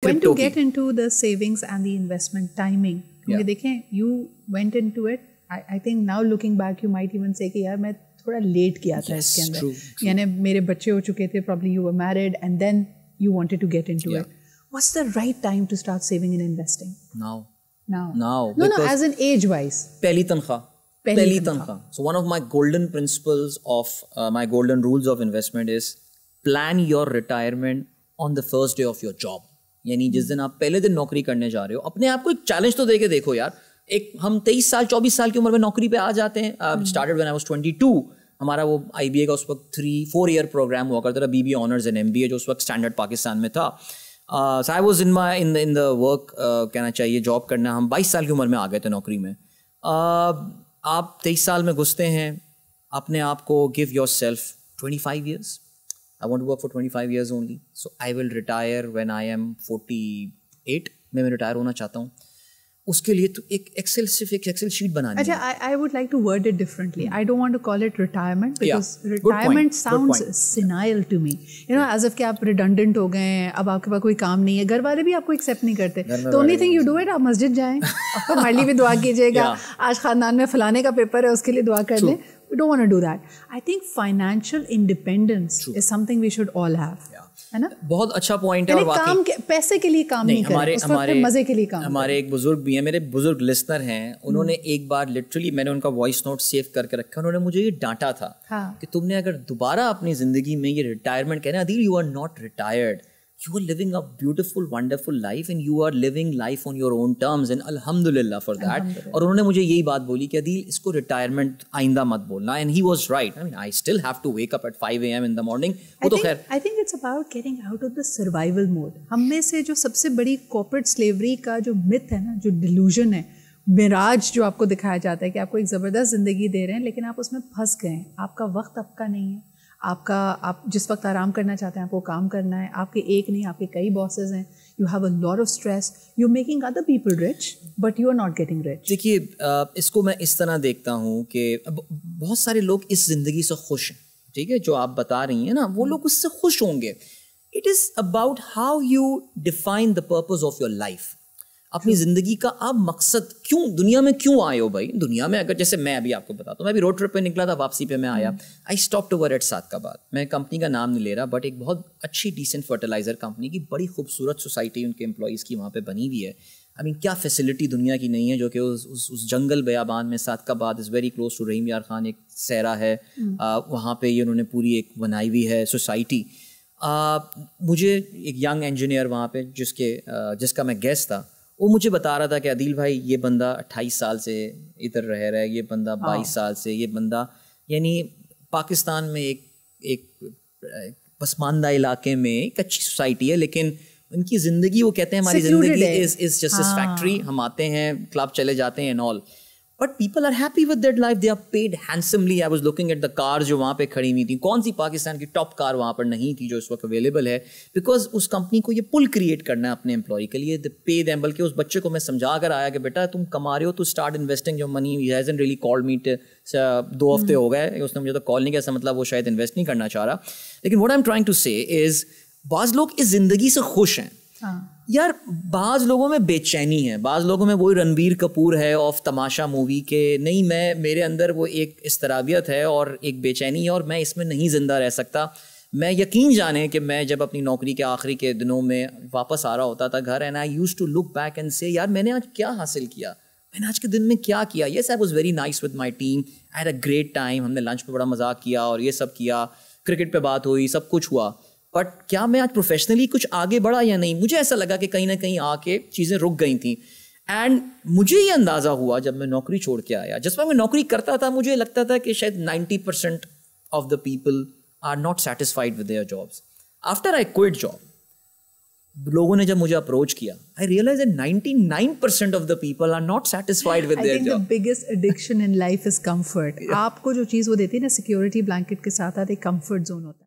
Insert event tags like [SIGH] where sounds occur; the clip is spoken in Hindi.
When to get into the savings and the investment timing, क्योंकि देखें you went into it. I, think now looking back you might even say कि यार मैं थोड़ा लेट किया था yes, इसके अंदर यानी मेरे बच्चे हो चुके थे probably you were married and then you wanted to get into it. What's the right time to start saving and investing? Now. Now. Now. No, no, as an age wise. पहली तनख्वाह पहली तनख्वाह so one of my golden principles of uh, my golden rules of investment is plan your retirement on the first day of your job यानी जिस दिन आप पहले दिन नौकरी करने जा रहे हो अपने आप को एक चैलेंज तो देके देखो यार एक हम तेईस साल चौबीस साल की उम्र में नौकरी पे आ जाते हैं स्टार्टेड व्हेन आई वाज 22 हमारा वो आई का उस वक्त थ्री फोर ईयर प्रोग्राम हुआ करता था B B honours and M जो उस वक्त स्टैंडर्ड पाकिस्तान में था so I was in my in in the work कहना चाहिए जॉब करना हम बाईस साल की उम्र में आ गए थे नौकरी में uh, आप तेईस साल में घुसते हैं अपने आप को give yourself twenty five years I want work for twenty five years only so I will retire when I am forty eight मैं मैं रिटायर होना चाहता हूँ उसके लिए तो एक एक्सेल सिर्फ एक एक्सेल शीट बनानी अच्छा I I would like to word it differently I don't want to call it retirement because retirement sounds senile to me you know as if कि आप रिडंडेंट हो गए हैं अब आपके पास कोई काम नहीं है घर वाले भी आपको एक्सेप्ट नहीं करते तो only thing you do it आप मस्जिद जाएं [LAUGHS] हमारे लिए भी दुआ कीजिएगा आज खानदान में फलाने का पेपर है उसके लिए दुआ कर लें don't want to do that. I think financial independence True. is something we should all have. Yeah. है ना बहुत अच्छा पॉइंट है और काम के, पैसे के लिए काम नहीं, नहीं हमारे हमारे मजे के लिए काम हमारे एक बुजुर्ग भी हैं मेरे बुजुर्ग लिसनर हैं उन्होंने हम्म। एक बार लिटरली मैंने उनका वॉइस नोट सेव करके रखा उन्होंने मुझे ये डांटा था हाँ. कि तुमने अगर दोबारा अपनी जिंदगी में ये रिटायरमेंट कहना Adeel you are not retired you are living a beautiful wonderful life and you are living life on your own terms and alhamdulillah for that alhamdulillah. और उन्होंने मुझे यही बात बोली कि अदील इसको रिटायरमेंट आइंदा मत बोलना and he was right I mean I still have to wake up at 5 AM in the morning वो तो खैर I think it's about getting out of the survival mode हम में से जो सबसे बड़ी कॉर्पोरेट स्लेवरी का जो मिथ है ना जो डिलूजन है मिराज जो आपको दिखाया जाता है कि आपको एक ज़बरदस्त ज़िंदगी दे रहे हैं लेकिन आप उसमें फंस गए हैं आपका वक्त आपका नहीं है आपका आप जिस वक्त आराम करना चाहते हैं आपको काम करना है आपके एक नहीं आपके कई बॉसेज हैं you have a lot of stress you making other people rich but you are not getting rich देखिए इसको मैं इस तरह देखता हूँ कि बहुत सारे लोग इस ज़िंदगी से खुश हैं ठीक है जो आप बता रही हैं ना वो लोग उससे खुश होंगे it is about how you define the purpose of your life अपनी ज़िंदगी का आप मकसद क्यों दुनिया में क्यों आए हो भाई दुनिया में अगर जैसे मैं अभी आपको बताता हूँ मैं अभी रोड ट्रिप पे निकला था वापसी पे मैं आया आई स्टॉप ओवर एट सात का बाद मैं कंपनी का नाम नहीं ले रहा बट एक बहुत अच्छी डिसेंट फर्टिलाइज़र कंपनी की बड़ी खूबसूरत सोसाइटी उनके एम्प्लॉयज़ की वहाँ पर बनी हुई है आई मीन क्या फैसिलिटी दुनिया की नहीं है जो कि उस उस, उस जंगल बयाबान में सात का बाद is very close to Rahim यार खान एक सहरा है हम्म। वहाँ पर ये उन्होंने पूरी एक बनाई हुई है सोसाइटी मुझे एक यंग इंजीनियर वहाँ पे जिसके जिसका मैं गेस्ट था वो मुझे बता रहा था कि अदिल भाई ये बंदा अट्ठाईस साल से इधर रह रहा है ये बंदा हाँ। बाईस साल से ये बंदा यानी पाकिस्तान में एक एक पसमानदा इलाके में एक अच्छी सोसाइटी है लेकिन उनकी ज़िंदगी वो कहते हैं हमारी ज़िंदगी इज़ इज़ जस्ट फैक्ट्री हम आते हैं क्लब चले जाते हैं and all but people are happy with that life they are paid handsomely I was looking at the car जो वहाँ पे खड़ी हुई थी कौन सी पाकिस्तान की टॉप कार वहाँ पर नहीं थी जो इस वक्त अवेलेबल है बिकॉज उस कंपनी को ये पुल क्रिएट करना है अपने एम्प्लॉय के लिए द पे दैम बल्कि उस बच्चे को मैं समझा कर आया कि बेटा तुम कमा रहे हो तो स्टार्ट इन्वेस्टिंग जो money hasn't really call meet दो hmm. हफ्ते हो गए उसने मुझे तो कॉल नहीं किया ऐसा मतलब वो शायद इन्वेस्ट नहीं करना चाह रहा लेकिन what I am trying to say is बाज़ लोग इस ज़िंदगी से खुश हैं हाँ। यार बाज लोगों में बेचैनी है बाज लोगों में वही रणबीर कपूर है ऑफ तमाशा मूवी के नहीं मैं मेरे अंदर वो एक इसतराबियत है और एक बेचैनी है और मैं इसमें नहीं ज़िंदा रह सकता मैं यकीन जाने कि मैं जब अपनी नौकरी के आखिरी के दिनों में वापस आ रहा होता था घर and I use to look back and say यार मैंने आज क्या हासिल किया मैंने आज के दिन में क्या किया yes I was very nice with my team I a great time हमने लंच पे बड़ा मजाक किया और ये सब किया क्रिकेट पे बात हुई सब कुछ हुआ बट क्या मैं आज प्रोफेशनली कुछ आगे बढ़ा या नहीं मुझे ऐसा लगा कि कहीं ना कहीं आके चीज़ें रुक गई थी एंड मुझे ये अंदाज़ा हुआ जब मैं नौकरी छोड़ के आया जिस मैं नौकरी करता था मुझे लगता था कि शायद ninety percent of the people are not satisfied with their jobs after I quit job लोगों ने जब मुझे अप्रोच किया I realise ninety nine percent of the people are not satisfied with their job biggest addiction in life is comfort आपको जो चीज़ वो देती है ना सिक्योरिटी ब्लैंकेट के साथ आते कम्फर्ट जोन होता है